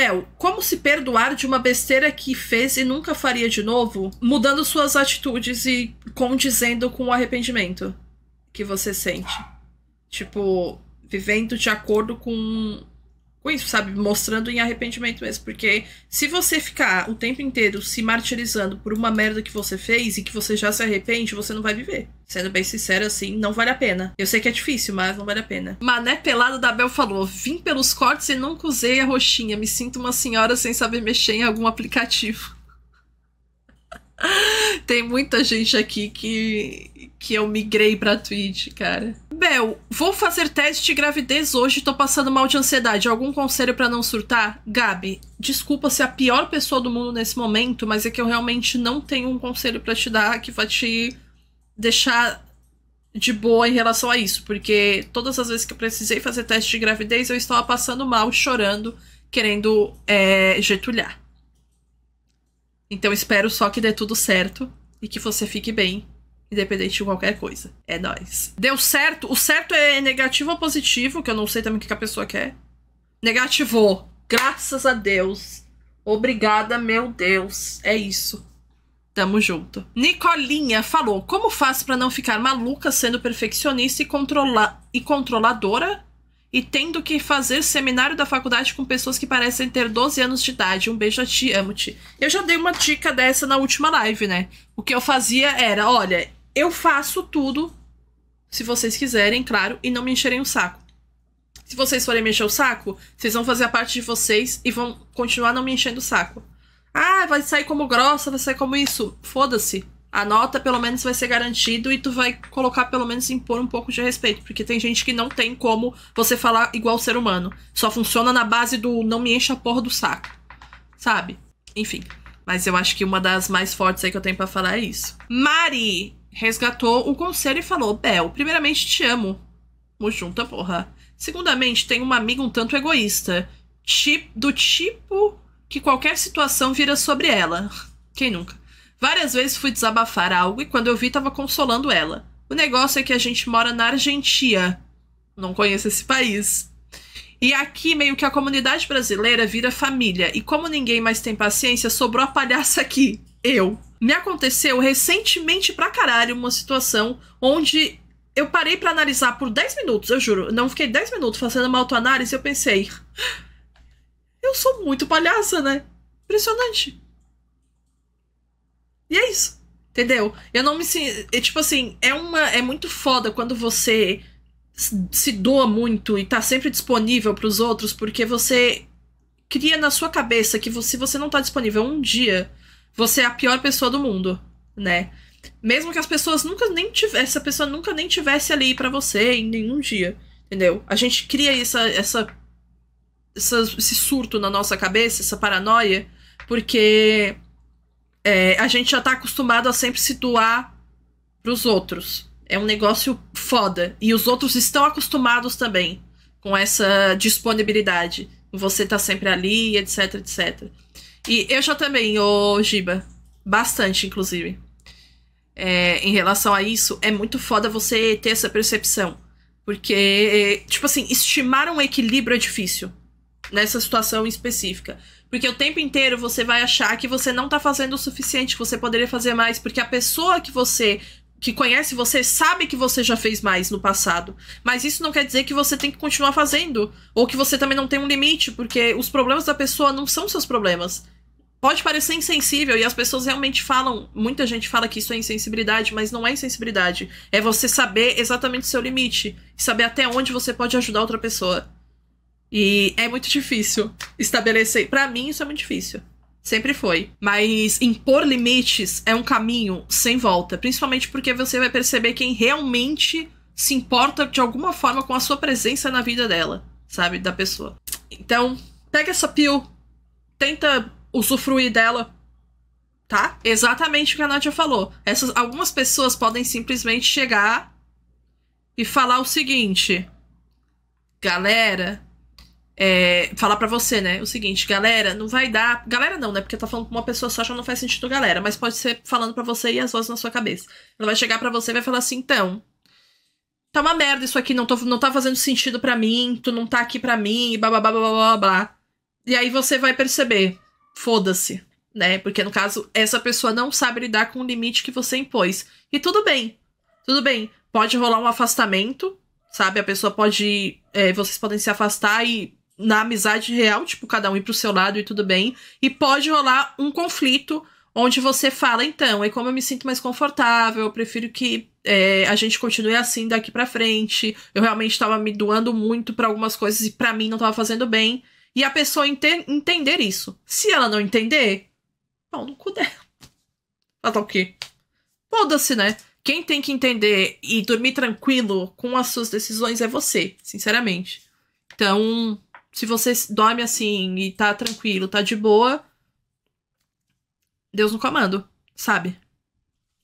Bel, como se perdoar de uma besteira que fez e nunca faria de novo, mudando suas atitudes e condizendo com o arrependimento que você sente? Tipo, vivendo de acordo com com isso, sabe? Mostrando em arrependimento mesmo. Porque se você ficar o tempo inteiro se martirizando por uma merda que você fez e que você já se arrepende, você não vai viver. Sendo bem sincero, assim, não vale a pena. Eu sei que é difícil, mas não vale a pena. Mané Pelado da Bel falou: vim pelos cortes e nunca usei a roxinha. Me sinto uma senhora sem saber mexer em algum aplicativo. Tem muita gente aqui que, que eu migrei pra Twitch, cara. Bel, vou fazer teste de gravidez hoje, tô passando mal de ansiedade. Algum conselho para não surtar? Gabi, desculpa ser a pior pessoa do mundo nesse momento, mas é que eu realmente não tenho um conselho para te dar que vai te deixar de boa em relação a isso, porque todas as vezes que eu precisei fazer teste de gravidez, eu estava passando mal, chorando, querendo é, getulhar. Então espero só que dê tudo certo e que você fique bem independente de qualquer coisa. É nós. Deu certo? O certo é negativo ou positivo, que eu não sei também o que a pessoa quer. Negativou. Graças a Deus. Obrigada, meu Deus. É isso. Tamo junto. Nicolinha falou: Como faço para não ficar maluca sendo perfeccionista e, controla e controladora? E tendo que fazer seminário da faculdade com pessoas que parecem ter 12 anos de idade. Um beijo a ti, amo-te. Eu já dei uma dica dessa na última live, né? O que eu fazia era: olha, eu faço tudo, se vocês quiserem, claro, e não me encherem o saco. Se vocês forem mexer o saco, vocês vão fazer a parte de vocês e vão continuar não me enchendo o saco. Ah, vai sair como grossa, vai sair como isso. Foda-se. A nota pelo menos vai ser garantido e tu vai colocar pelo menos impor um pouco de respeito, porque tem gente que não tem como você falar igual ser humano. Só funciona na base do não me encha a porra do saco. Sabe? Enfim. Mas eu acho que uma das mais fortes aí que eu tenho para falar é isso. Mari, resgatou o conselho e falou: Bel, primeiramente te amo. Mujunta, porra. Segundamente, tem um amigo um tanto egoísta, tipo, do tipo que qualquer situação vira sobre ela. Quem nunca? Várias vezes fui desabafar algo e quando eu vi, tava consolando ela. O negócio é que a gente mora na Argentina. Não conheço esse país. E aqui meio que a comunidade brasileira vira família. E como ninguém mais tem paciência, sobrou a palhaça aqui. Eu me aconteceu recentemente pra caralho uma situação onde eu parei para analisar por 10 minutos, eu juro. Não fiquei 10 minutos fazendo uma autoanálise e eu pensei. Eu sou muito palhaça, né? Impressionante. E é isso. Entendeu? Eu não me sinto. É, tipo assim, é uma. É muito foda quando você se doa muito e tá sempre disponível para os outros, porque você cria na sua cabeça que se você não tá disponível um dia você é a pior pessoa do mundo, né? Mesmo que as pessoas nunca nem tivesse, essa pessoa nunca nem tivesse ali para você em nenhum dia, entendeu? A gente cria essa, essa, essa esse surto na nossa cabeça, essa paranoia, porque é, a gente já tá acostumado a sempre se doar pros outros. É um negócio foda. E os outros estão acostumados também com essa disponibilidade. Você tá sempre ali, etc, etc. E eu já também, ô Giba. Bastante, inclusive. É, em relação a isso, é muito foda você ter essa percepção. Porque, tipo assim, estimar um equilíbrio é difícil. Nessa situação específica. Porque o tempo inteiro você vai achar que você não tá fazendo o suficiente, que você poderia fazer mais. Porque a pessoa que você que conhece você sabe que você já fez mais no passado. Mas isso não quer dizer que você tem que continuar fazendo. Ou que você também não tem um limite, porque os problemas da pessoa não são seus problemas. Pode parecer insensível e as pessoas realmente falam, muita gente fala que isso é insensibilidade, mas não é insensibilidade. É você saber exatamente o seu limite, saber até onde você pode ajudar outra pessoa. E é muito difícil estabelecer. Para mim, isso é muito difícil. Sempre foi. Mas impor limites é um caminho sem volta. Principalmente porque você vai perceber quem realmente se importa de alguma forma com a sua presença na vida dela, sabe? Da pessoa. Então, pega essa pill, tenta usufruir dela, tá? Exatamente o que a Nadia falou. Essas, algumas pessoas podem simplesmente chegar e falar o seguinte: Galera, é, falar para você, né? O seguinte, galera, não vai dar. Galera não, né? Porque tá falando pra uma pessoa só já não faz sentido, galera. Mas pode ser falando para você e as vozes na sua cabeça. Ela vai chegar para você e vai falar assim: então, tá uma merda isso aqui, não, tô, não tá fazendo sentido para mim, tu não tá aqui para mim, e blá blá blá blá blá blá. E aí você vai perceber, foda-se, né? Porque no caso, essa pessoa não sabe lidar com o limite que você impôs. E tudo bem, tudo bem, pode rolar um afastamento, sabe? A pessoa pode. É, vocês podem se afastar e na amizade real, tipo, cada um ir pro seu lado e tudo bem. E pode rolar um conflito onde você fala, então, e é como eu me sinto mais confortável, eu prefiro que é, a gente continue assim daqui para frente. Eu realmente tava me doando muito para algumas coisas e para mim não tava fazendo bem. E a pessoa ente entender isso. Se ela não entender, pau no cu dela. Ela tá o quê? Foda-se, né? Quem tem que entender e dormir tranquilo com as suas decisões é você, sinceramente. Então, se você dorme assim e tá tranquilo, tá de boa, Deus no comando, sabe?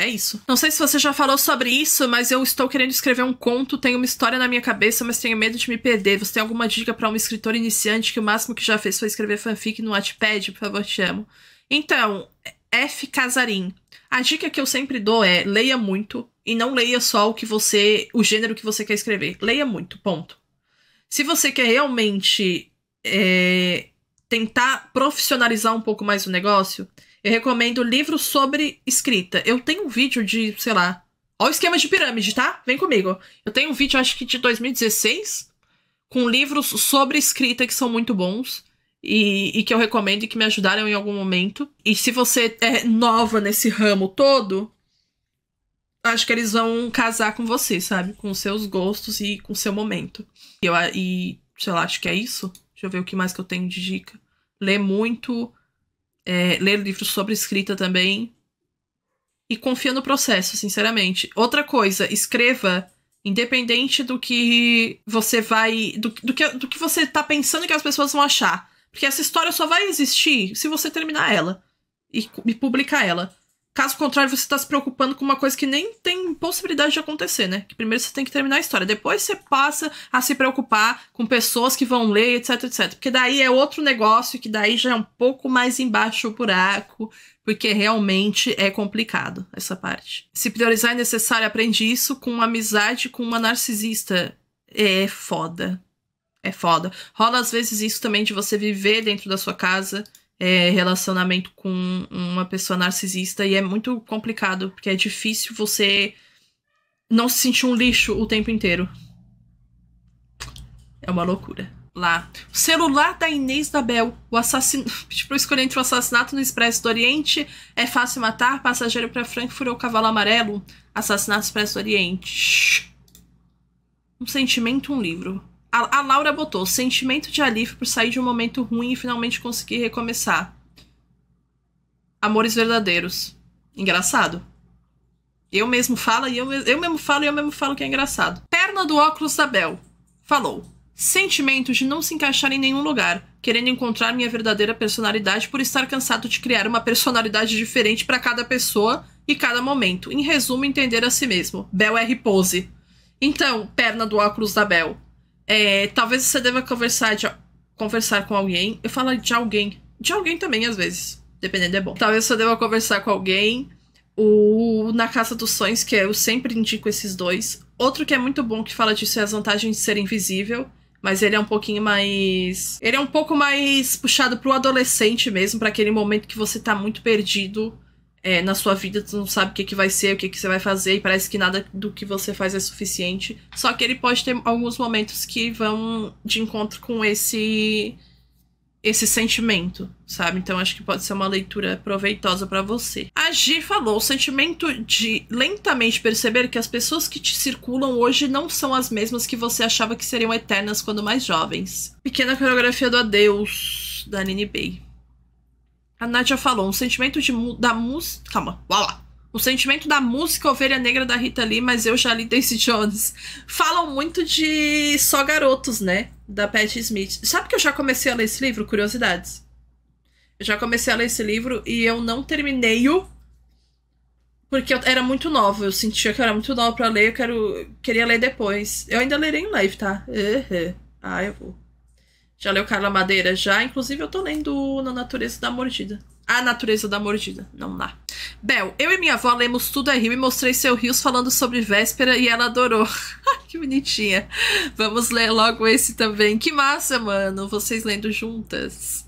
É isso. Não sei se você já falou sobre isso, mas eu estou querendo escrever um conto, tenho uma história na minha cabeça, mas tenho medo de me perder. Você tem alguma dica para um escritor iniciante que o máximo que já fez foi escrever fanfic no Wattpad? Por favor, te amo. Então, F. Casarim. A dica que eu sempre dou é leia muito e não leia só o que você, o gênero que você quer escrever. Leia muito, ponto se você quer realmente é, tentar profissionalizar um pouco mais o negócio, eu recomendo livros sobre escrita. Eu tenho um vídeo de, sei lá. Olha o esquema de pirâmide, tá? Vem comigo. Eu tenho um vídeo, acho que de 2016, com livros sobre escrita que são muito bons. E, e que eu recomendo e que me ajudaram em algum momento. E se você é nova nesse ramo todo, acho que eles vão casar com você, sabe? Com seus gostos e com seu momento. E, eu, e sei lá, acho que é isso. Deixa eu ver o que mais que eu tenho de dica. Ler muito, é, ler livros sobre escrita também. E confia no processo, sinceramente. Outra coisa, escreva independente do que você vai. do, do que, do que você tá pensando que as pessoas vão achar. Porque essa história só vai existir se você terminar ela e, e publicar ela. Caso contrário, você está se preocupando com uma coisa que nem tem possibilidade de acontecer, né? Que primeiro você tem que terminar a história, depois você passa a se preocupar com pessoas que vão ler, etc, etc. Porque daí é outro negócio que daí já é um pouco mais embaixo o buraco, porque realmente é complicado essa parte. Se priorizar é necessário, aprende isso com uma amizade com uma narcisista. É foda. É foda. Rola às vezes isso também de você viver dentro da sua casa é, relacionamento com uma pessoa narcisista e é muito complicado, porque é difícil você não se sentir um lixo o tempo inteiro. É uma loucura. Lá. O celular da Inês da Bel. O assassino. Tipo, escolher entre o assassinato no Expresso do Oriente. É fácil matar. Passageiro para Frankfurt ou Cavalo Amarelo. Assassinato no Expresso do Oriente. Um sentimento, um livro. A, a Laura botou sentimento de alívio por sair de um momento ruim e finalmente conseguir recomeçar. Amores verdadeiros. Engraçado. Eu mesmo falo e eu, eu mesmo falo e eu mesmo falo que é engraçado. Perna do óculos da Bel. Falou. Sentimento de não se encaixar em nenhum lugar, querendo encontrar minha verdadeira personalidade por estar cansado de criar uma personalidade diferente para cada pessoa e cada momento. Em resumo, entender a si mesmo. Bel R. Pose. Então, perna do óculos da Bel. É, talvez você deva conversar, de, conversar com alguém. Eu falo de alguém. De alguém também, às vezes. Dependendo, é bom. Talvez você deva conversar com alguém. O Na Casa dos Sonhos, que eu sempre indico esses dois. Outro que é muito bom, que fala disso, é as vantagens de ser invisível. Mas ele é um pouquinho mais. Ele é um pouco mais puxado pro adolescente mesmo, para aquele momento que você tá muito perdido é, na sua vida, tu não sabe o que, que vai ser, o que, que você vai fazer, e parece que nada do que você faz é suficiente. Só que ele pode ter alguns momentos que vão de encontro com esse esse sentimento, sabe? Então acho que pode ser uma leitura proveitosa para você. A Gi falou: o sentimento de lentamente perceber que as pessoas que te circulam hoje não são as mesmas que você achava que seriam eternas quando mais jovens. Pequena coreografia do adeus, da Nini Bay. A Nadia falou, um sentimento de da música. Calma, lá lá. O sentimento da música Ovelha Negra da Rita Lee, mas eu já li Daisy Jones. Falam muito de Só Garotos, né? Da Patti Smith. Sabe que eu já comecei a ler esse livro? Curiosidades. Eu já comecei a ler esse livro e eu não terminei-o porque eu era muito nova. Eu sentia que eu era muito nova para ler. Eu quero, queria ler depois. Eu ainda lerei em live, tá? Ah, eu vou. Já leu Carla Madeira? Já. Inclusive, eu tô lendo Na Natureza da Mordida. A Natureza da Mordida. Não lá. Bel, eu e minha avó lemos Tudo é Rio e mostrei seu Rios falando sobre Véspera e ela adorou. que bonitinha. Vamos ler logo esse também. Que massa, mano. Vocês lendo juntas.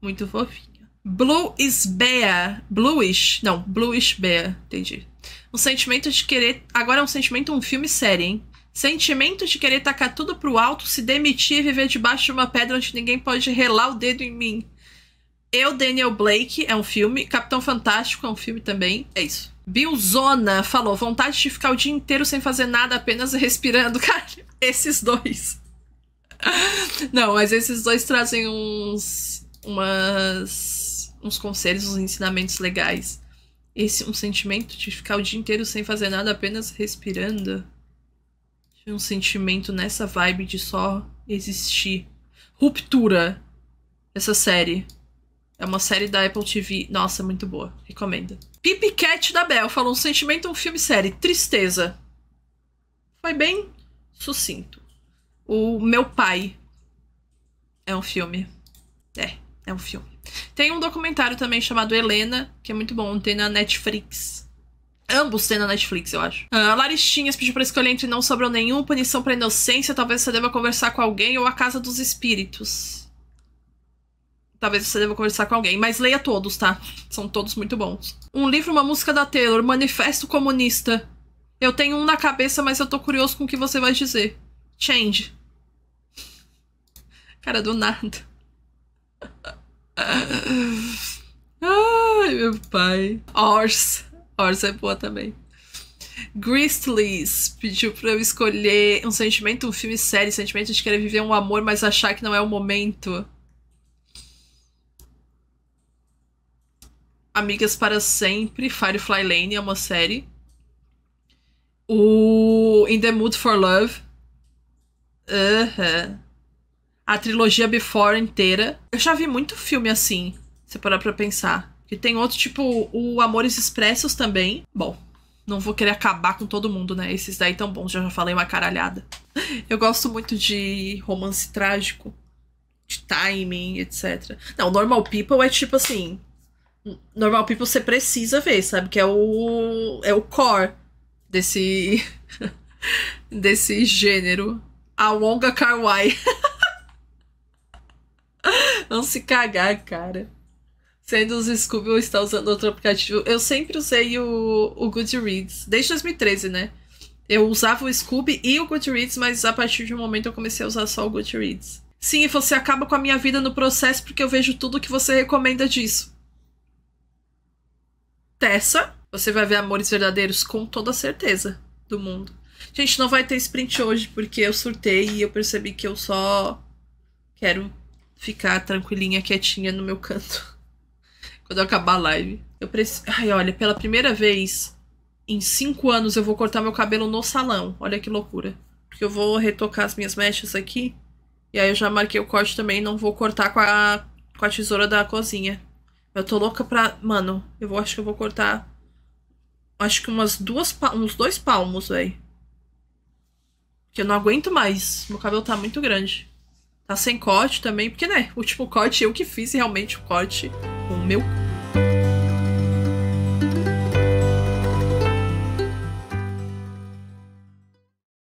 Muito fofinho. Blue is bear. Bluish. Não, bluish bear. Entendi. Um sentimento de querer. Agora é um sentimento, um filme série, hein? Sentimento de querer tacar tudo pro alto, se demitir e viver debaixo de uma pedra onde ninguém pode relar o dedo em mim. Eu, Daniel Blake, é um filme. Capitão Fantástico é um filme também. É isso. Bill Zona falou: vontade de ficar o dia inteiro sem fazer nada, apenas respirando. Cara, esses dois. Não, mas esses dois trazem uns. Umas, uns conselhos, uns ensinamentos legais. Esse um sentimento de ficar o dia inteiro sem fazer nada, apenas respirando um sentimento nessa vibe de só existir. Ruptura. Essa série. É uma série da Apple TV. Nossa, muito boa. Recomendo. Pip Cat da Bel falou um sentimento, um filme, série. Tristeza. Foi bem sucinto. O Meu Pai é um filme. É, é um filme. Tem um documentário também chamado Helena, que é muito bom. Tem na Netflix. Ambos têm na Netflix, eu acho. Uh, Laristinhas pediu pra escolher entre Não Sobrou Nenhum, Punição pra Inocência, Talvez Você Deva Conversar com Alguém ou A Casa dos Espíritos. Talvez você deva conversar com alguém, mas leia todos, tá? São todos muito bons. Um livro, uma música da Taylor, Manifesto Comunista. Eu tenho um na cabeça, mas eu tô curioso com o que você vai dizer. Change. Cara, do nada. Ai, meu pai. Horse. Horse é boa também. Gristleys pediu pra eu escolher um sentimento, um filme, série, sentimento de querer viver um amor, mas achar que não é o momento. Amigas para Sempre, Firefly Lane é uma série. O In the Mood for Love. Uh -huh. A trilogia Before inteira. Eu já vi muito filme assim, se parar pra pensar. Que tem outro, tipo, o Amores Expressos também. Bom, não vou querer acabar com todo mundo, né? Esses daí tão bons, já já falei uma caralhada. Eu gosto muito de romance trágico, de timing, etc. Não, Normal People é tipo assim. Normal People você precisa ver, sabe? Que é o. É o core desse. desse gênero. A Wonga Kar Não se cagar, cara. Sendo os Scooby está usando outro aplicativo. Eu sempre usei o, o Goodreads, desde 2013, né? Eu usava o Scooby e o Goodreads, mas a partir de um momento eu comecei a usar só o Goodreads. Sim, você acaba com a minha vida no processo porque eu vejo tudo que você recomenda disso. Tessa, você vai ver amores verdadeiros com toda certeza do mundo. Gente, não vai ter sprint hoje porque eu surtei e eu percebi que eu só quero ficar tranquilinha, quietinha no meu canto quando acabar a live. Eu preciso. Ai, olha, pela primeira vez em cinco anos eu vou cortar meu cabelo no salão. Olha que loucura. Porque eu vou retocar as minhas mechas aqui. E aí eu já marquei o corte também. Não vou cortar com a, com a tesoura da cozinha. Eu tô louca pra. Mano, eu vou, acho que eu vou cortar. Acho que umas duas. Uns dois palmos, velho. Porque eu não aguento mais. Meu cabelo tá muito grande. Tá sem corte também, porque, né, o último corte eu que fiz realmente o corte com o meu